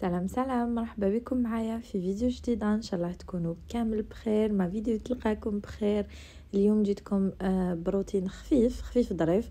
سلام سلام مرحبا بكم معايا في فيديو جديد ان شاء الله تكونوا كامل بخير ما فيديو تلقاكم بخير اليوم جيتكم آه، بروتين خفيف خفيف ظريف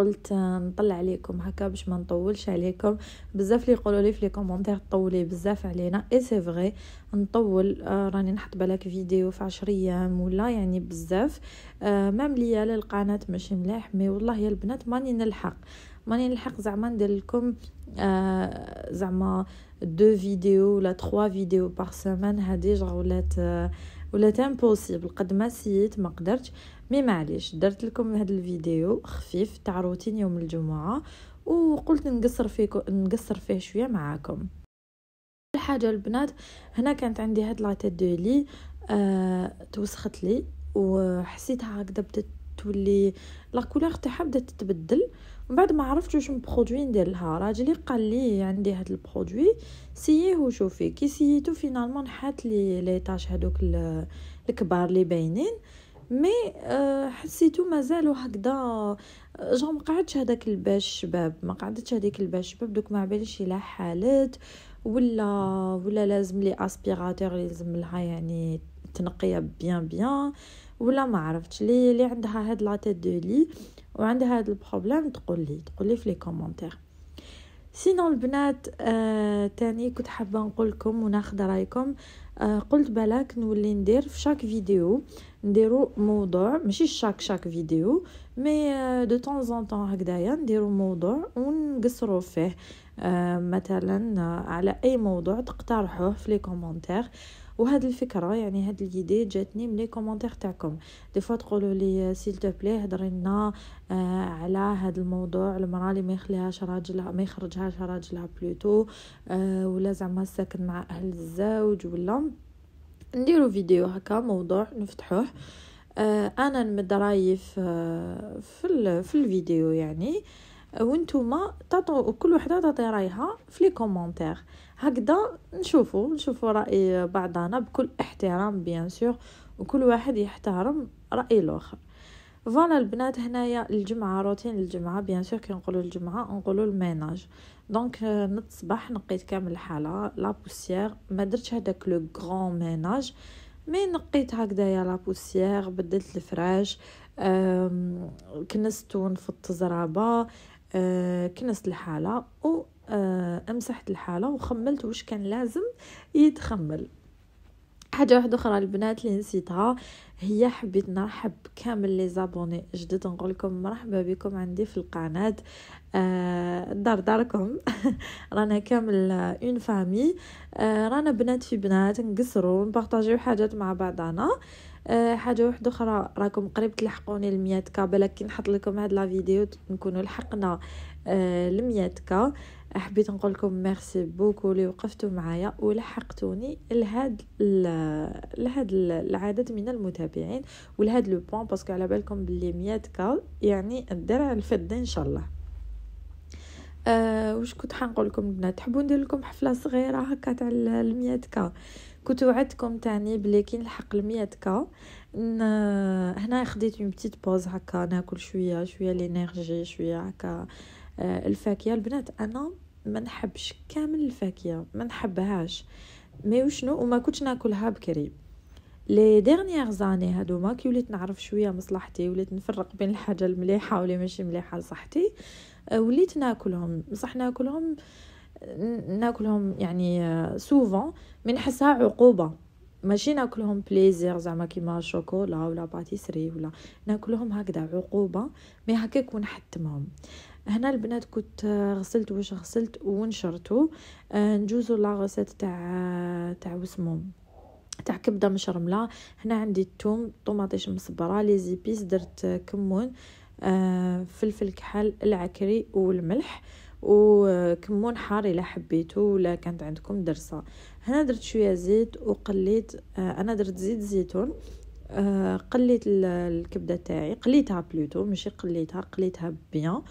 قلت نطلع عليكم هكا باش ما نطولش عليكم بزاف اللي يقولوا لي في لي كومونتير طولي بزاف علينا اي سي فغي نطول آه، راني نحط بالك فيديو في 10 ايام ولا يعني بزاف آه، مام ليا للقناه ماشي ملاح مي والله يا البنات ماني نلحق ماني نلحق زعما ندير لكم آه، زعما دو فيديو ولا تخوا فيديو بار سيمين هادي جا ولات آه ولات امبوسيبل قد ما سييت ما قدرت مي معليش درت لكم هذا الفيديو خفيف تاع روتين يوم الجمعه وقلت نقصر فيكو نقصر فيه شويه معاكم الحاجه البنات هنا كانت عندي هاد لا دو لي آه توسخت لي وحسيتها هكذا بدات تولي لا كولور تاعها بدات تتبدل من بعد ما عرفت واش برودوي ندير لها راجلي قال لي عندي هذا البرودوي سييه وشوفي كي سييتو فينالمون حات لي لي طاش هذوك الكبار لي باينين مي آه، حسيتو مازالو هكذا آه، جو ما قعدش هذاك الباش شباب ما قعدتش هذيك الباش شباب دوك ما عبالش الا حالت ولا ولا لازم لي اسبيراتور لازم لها يعني تنقيها بيان بيان ولا ما عرفتش لي اللي عندها هاد لا تيت دو لي وعندها هاد البروبليم تقول لي تقول لي في لي كومونتير سينو البنات آه تاني كنت حابه نقول لكم وناخذ رايكم آه قلت بالك نولي ندير في شاك فيديو نديرو موضوع ماشي شاك شاك فيديو مي آه، دو طون زون طون هكدايا نديرو موضوع ونقصرو فيه آه مثلا آه، على اي موضوع تقترحوه في لي كومونتير وهاد الفكره يعني هاد الفيديو جاتني من لي كومنتيغ تاعكم دي فوا تقولوا لي آه، سيل تو بلي هضري لنا آه على هاد الموضوع المراه اللي ما يخليهاش راجلها ما يخرجهاش راجلها بلوتو آه ولا زعما ساكن مع اهل الزوج ولا نديرو فيديو هكا موضوع نفتحوه آه انا نمد رايي في آه، في الفيديو يعني آه وانتوما تعطوا كل وحده تعطي رايها في لي كومونتير هكذا نشوفوا نشوفوا راي بعضنا بكل احترام بيان سور وكل واحد يحترم راي الاخر فوالا البنات هنايا الجمعه روتين الجمعه بيان سور كي نقولوا الجمعه نقولوا الميناج دونك آه، نط صباح نقيت كامل الحاله لا بوسيير ما درتش هذاك لو غران ميناج مي نقيت هكذايا لا بوسيير بدلت الفراش كنست ونفضت الزرابه آه، كنست الحالة و آه، أمسحت الحالة وخملت واش كان لازم يتخمل حاجه واحده اخرى البنات اللي نسيتها هي حبيت نرحب كامل لي زابوني جدد نقول لكم مرحبا بكم عندي في القناه آه، دار داركم رانا كامل اون فامي رانا بنات في بنات نقصروا نبارطاجيو حاجات مع بعضنا آه أه حاجه واحده اخرى راكم قريب تلحقوني ل 100 كا بالك كي نحط لكم هاد لا فيديو نكونوا لحقنا أه ل 100 كا حبيت نقول لكم ميرسي بوكو اللي وقفتوا معايا ولحقتوني لهاد لهاد العدد من المتابعين ولهاد لو بوين باسكو على بالكم بلي 100 كا يعني الدرع الفضي ان شاء الله أه وش كنت حنقول لكم البنات تحبوا ندير لكم حفله صغيره هكا تاع ال 100 كا كنت وعدتكم تاني بلي كي نلحق المية كا هنا خديت اون بتيت بوز هكا ناكل شويه شويه لينيرجي شويه هكا آه، الفاكهه البنات انا ما نحبش كامل الفاكهه ما نحبهاش مي وشنو وما كنتش ناكلها بكري لي ديرنيير زاني هادوما كي وليت نعرف شويه مصلحتي وليت نفرق بين الحاجه المليحه واللي ماشي مليحه لصحتي آه، وليت ناكلهم بصح ناكلهم آه ناكلهم يعني سوفون آه، حسها عقوبه ماشي ناكلهم بليزير زعما كيما شوكولا ولا باتيسري ولا ناكلهم هكذا عقوبه مي هكاك حتمهم هنا البنات كنت آه، غسلت واش غسلت ونشرته آه، نجوزو لا غوسيت تاع تاع وسمو تاع كبده مشرمله هنا عندي الثوم طوماطيش مصبره لي زيبيس درت كمون فلفل كحل العكري والملح وكمون حار الا حبيتو ولا كانت عندكم درسه هنا درت شويه زيت وقليت آه، انا درت زيت زيتون آه، قليت الكبده تاعي قليتها بلوتو ماشي قليتها قليتها بيان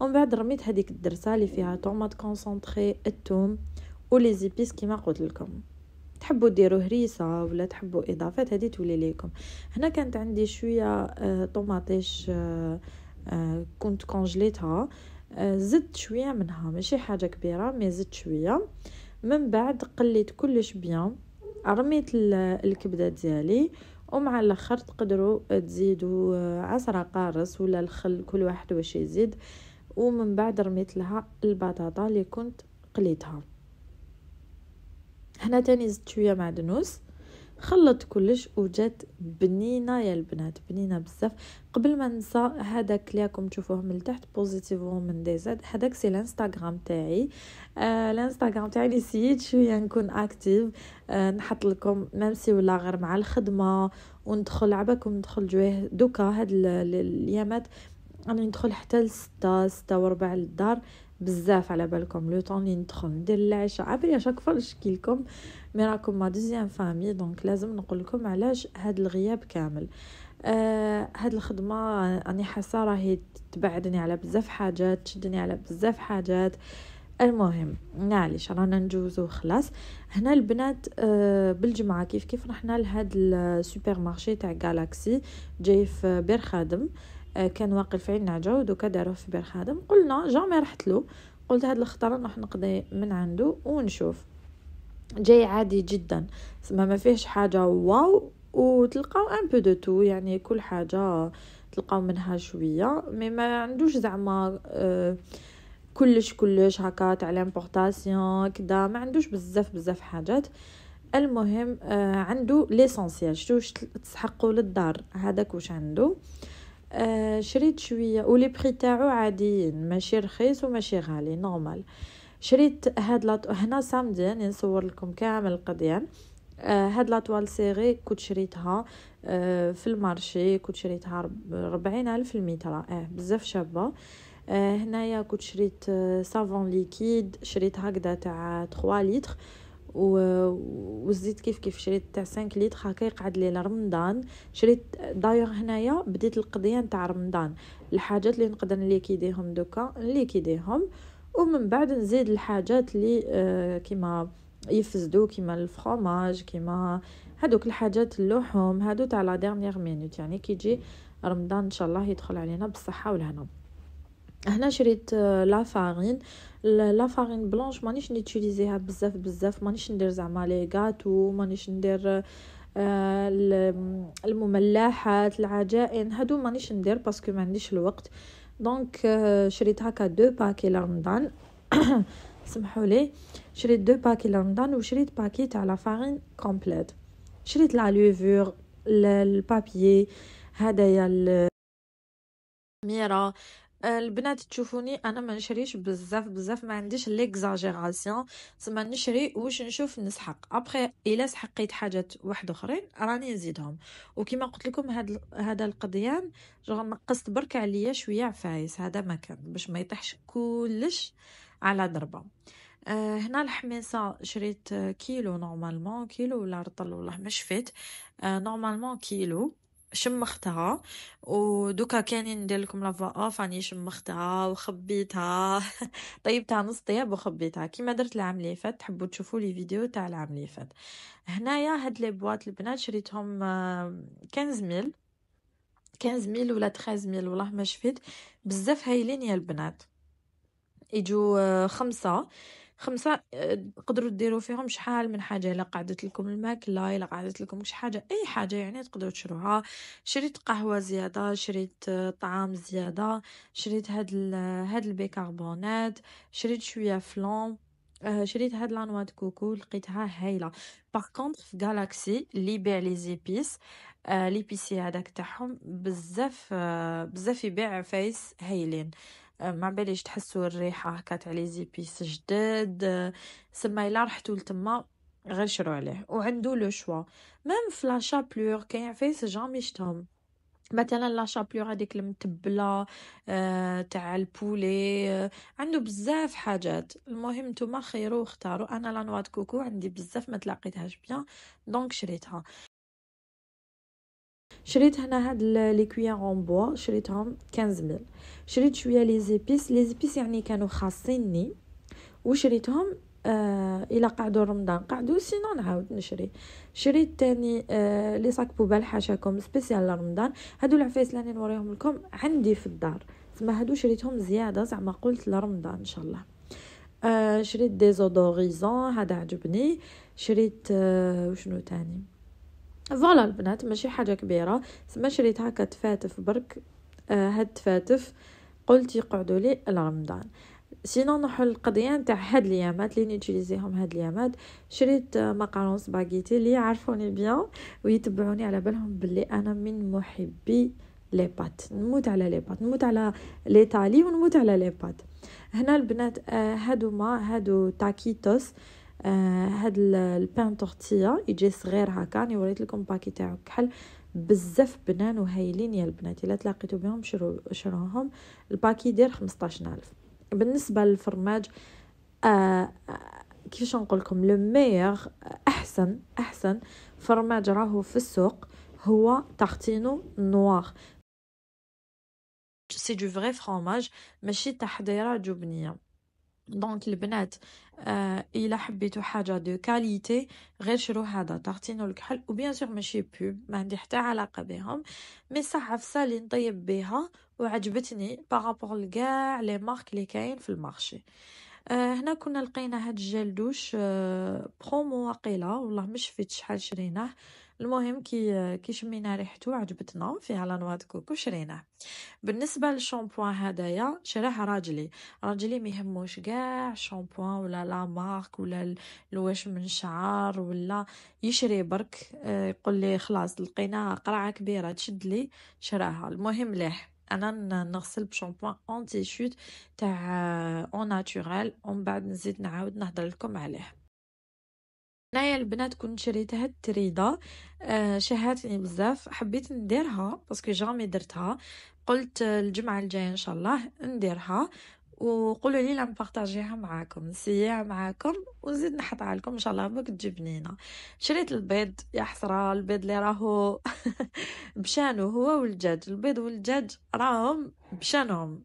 ومن بعد رميت هذيك الدرسه اللي فيها طوماط كونسونطري الثوم ولي زيبيس كيما قلت لكم تحبوا ديروا هريسه ولا تحبوا اضافات هذه تولي ليكم هنا كانت عندي شويه آه، طوماطيش كنت كونجليتها زدت شويه منها ماشي حاجه كبيره مي زدت شويه من بعد قليت كلش بيان رميت الكبده ديالي ومع الاخر تقدروا تزيدوا آه، عصره قارص ولا الخل كل واحد واش يزيد ومن بعد رميت لها البطاطا اللي كنت قليتها هنا تاني زدت شويه معدنوس خلط كلش وجات بنينه يا البنات بنينه بزاف قبل ما ننسى هذاك اللي راكم تشوفوه من تحت بوزيتيف من دي زاد هذاك سي الانستغرام تاعي آه الانستغرام تاعي اللي سيت شويه نكون اكتيف آه نحط لكم ميم سي ولا غير مع الخدمه وندخل عباكم ندخل جويه دوكا هاد الايامات راني ندخل حتى لستة ستة وربع للدار بزاف على بالكم لو طون لي ندخل ندير العشاء على شاك فوا نشكيلكم لكم مي راكم ما دوزيام فامي دونك لازم نقول لكم علاش هاد الغياب كامل آه هاد الخدمه راني حاسه راهي تبعدني على بزاف حاجات تشدني على بزاف حاجات المهم معليش رانا نجوزو خلاص هنا البنات آه بالجمعه كيف كيف رحنا لهاد السوبر مارشي تاع جالاكسي جاي في بير خادم آه كان واقف عنا جعود وكدره في بير خادم قلنا جامي رحت له قلت هاد الخطرة نروح نقضي من عنده ونشوف جاي عادي جدا ما ما فيهش حاجة واو وتلقاو ان بو دو تو يعني كل حاجة تلقاو منها شوية مي ما عندوش زعما آه، كلش كلش هكا تاع لامبورطاسيون كدا ما عندوش بزاف بزاف حاجات المهم آه، عنده ليسونسيال شتو تسحقوا للدار هذاك واش عنده شريت شويه ولي بري تاعو عاديين ماشي رخيص وماشي غالي نورمال شريت هاد لا هنا سامدي نصور لكم كامل القضيه آه هاد لاطوال سيغي كنت شريتها آه في المارشي كنت شريتها ربعين الف المترا اه بزاف شابه آه هنايا كنت شريت سافون ليكيد شريت هكذا تاع 3 لتر وزيت كيف كيف شريت تاع 5 لتر هكا يقعد لي لرمضان شريت دايوغ هنايا بديت القضيه نتاع رمضان الحاجات اللي نقدر نليكيديهم دوكا نليكيديهم ومن بعد نزيد الحاجات اللي آه، كيما يفسدو كيما الفرماج كيما هادوك الحاجات اللحوم هادو تاع لا ديرنيير مينوت يعني كي يجي رمضان ان شاء الله يدخل علينا بالصحه والهنا هنا شريت آه، لا فارين لا فارين بلونش مانيش نيتيليزيها بزاف بزاف مانيش ندير زعما لي غاتو مانيش ندير آه، المملحات العجائن هادو مانيش ندير باسكو ما عنديش الوقت دونك آه، شريت هكا دو باكي لرمضان سمحوا لي شريت دو باكي لرمضان وشريت باكي تاع لا فارين كومبليت شريت لا لوفور البابيي هدايا الميره آه، البنات تشوفوني انا ما نشريش بزاف بزاف ما عنديش ليكزاجيراسيون تما نشري واش نشوف نسحق ابخي الا سحقيت حاجات واحد اخرين راني نزيدهم وكما قلت لكم هاد هذا القضيان جو نقصت برك عليا شويه عفايس هذا ما كان باش ما يطيحش كلش على ضربه آه، هنا الحميصه شريت كيلو نورمالمون كيلو ولا رطل والله ما شفت آه، نورمالمون كيلو شمختها ودوكا كان ندير لكم لافا اوف راني شمختها وخبيتها طيبتها نص طياب وخبيتها كيما درت العام اللي فات تحبوا تشوفوا لي فيديو تاع العام اللي فات هنايا هاد لي بواط البنات شريتهم 15000 آه، ميل ميل ولا 13000 ميل والله ما شفت بزاف هايلين يا البنات يجوا آه، خمسه خمسه آه، تقدروا ديروا فيهم شحال من حاجه الا قعدت لكم الماكله الا قعدت لكم شي حاجه اي حاجه يعني تقدروا تشروها شريت قهوه زياده شريت آه، طعام زياده شريت هاد آه، هاد البيكربونات شريت شويه فلون شريت هاد لانوا كوكو لقيتها هايله باغ كونطخ في جالاكسي اللي يبيع لي زيبيس آه بيسي هذاك تاعهم بزاف آه بزاف يبيع فايس هايلين آه، ما باليش تحسوا الريحه هكات عليه زيبيس جداد آه، سما الا رحتوا لتما غير شرو عليه وعندو لو شوا ميم في لا شابلور كاين عفايس جامي شتهم مثلا لا شابلور هذيك المتبله آه، تاع البولي آه، عندو عنده بزاف حاجات المهم نتوما خيرو اختارو انا لا كوكو عندي بزاف ما تلاقيتهاش بيان دونك شريتها شريت هنا هاد لي كويان اون بوا شريتهم 15 ميل شريت شويه لي زيبيس لي زيبيس يعني كانوا خاصيني وشريتهم آه الى قعدوا رمضان قعدوا سينو نعاود نشري شريت تاني آه لي ساك بوبال حاشاكم سبيسيال لرمضان هادو العفايس اللي نوريهم لكم عندي في الدار تما هادو شريتهم زياده زعما قلت لرمضان ان شاء الله آه شريت ديزودوريزون هذا عجبني شريت آه وشنو تاني فوالا البنات ماشي حاجه كبيره سما شريت هكا تفاتف برك آه هاد تفاتف قلت يقعدوا لي لرمضان سينو نروحو للقضيه نتاع هاد اليامات اللي نيتيليزيهم هاد اليامات شريت آه، مقارون سباغيتي اللي يعرفوني بيان ويتبعوني على بالهم بلي انا من محبي لي بات نموت على لي بات نموت على ليطالي ونموت على لي بات هنا البنات آه، هادو ما هادو تاكيتوس آه هاد البان تورتيا يجي صغير هكا راني وريت لكم باكي تاعو كحل بزاف بنان وهايلين يا البنات الا تلاقيتو بهم شرو شروهم الباكي يدير 15000 بالنسبه للفرماج آه،, آه كيفاش نقول لكم لو ميغ آه، احسن احسن فرماج راهو في السوق هو تارتينو نوار سي دو فري فرماج ماشي تحضيره جبنيه دونك البنات آه الا حبيتو حاجه دو كاليتي غير شرو هذا طاحتينو الكحل وبيان سور ماشي بوب ما عندي حتى علاقه بهم مي صح اللي نطيب بها وعجبتني بارابور لكاع لي مارك اللي كاين في المارشي آه، هنا كنا لقينا هاد الجلدوش آه، برومو واقيلا والله ما شفت شحال شريناه المهم كي آه، كي شمينا ريحتو عجبتنا فيها لا لانوا كوكو شريناه بالنسبه للشامبوان هدايا شراه راجلي راجلي ما يهموش كاع الشامبوان ولا لا مارك ولا الواش من شعر ولا يشري برك يقول لي خلاص لقينا قرعه كبيره تشد لي شراها المهم ليه انا نغسل بشامبوان اونتي شوت تاع اون ناتورال ومن بعد نزيد نعاود نهضر لكم عليه هنايا البنات كنت شريتها التريده آه شهاتني بزاف حبيت نديرها باسكو جامي درتها قلت الجمعه الجايه ان شاء الله نديرها وقولوا لي لما بارطاجيها معاكم نسيها معاكم ونزيد نحطها لكم ان شاء الله ما تجي بنينه شريت البيض يا حسره البيض اللي راهو بشانو هو والدجاج البيض والدجاج راهم بشانهم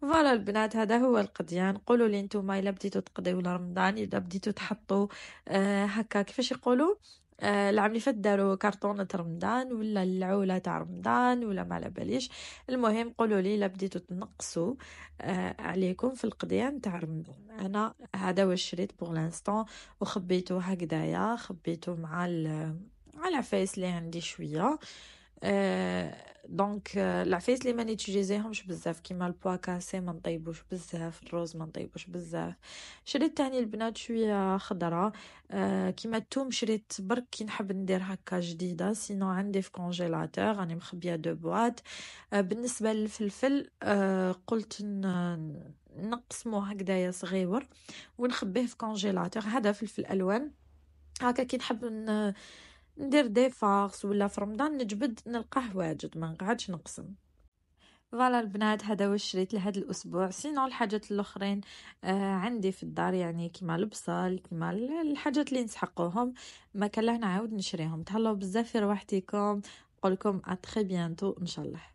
فوالا البنات هذا هو القضيان قولوا لي نتوما الا بديتو تقضيو رمضان الا بديتو تحطوا آه هكا كيفاش يقولوا آه، العام اللي فات داروا كرتونة رمضان ولا العولة تاع رمضان ولا ما على باليش المهم قولوا لي الا بديتو تنقصوا آه، عليكم في القضيان تاع رمضان انا هذا واش شريت بور لانستون وخبيته هكذايا خبيته مع على فيس اللي عندي شويه آه، دونك العفايس آه، اللي ما نيتيجيزيهمش بزاف كيما البوا كاسي ما نطيبوش بزاف الروز ما نطيبوش بزاف شريت تاني البنات شويه خضره آه، كيما التوم شريت برك كي نحب ندير هكا جديده سينو عندي في كونجيلاتور راني مخبيه دو بواط بالنسبه للفلفل آه قلت نقسمو هكذايا صغيور ونخبيه في كونجيلاتور هذا فلفل الوان هكا كي نحب ندير دي فاغس ولا في رمضان نجبد نلقاه واجد ما نقعدش نقسم فوالا البنات هذا واش شريت لهذا الاسبوع سينو الحاجات الاخرين آه عندي في الدار يعني كيما البصل كيما الحاجات اللي نسحقوهم ما كان نعاود نشريهم تهلاو بزاف في رواحتكم نقول لكم ا تري بيانتو ان شاء الله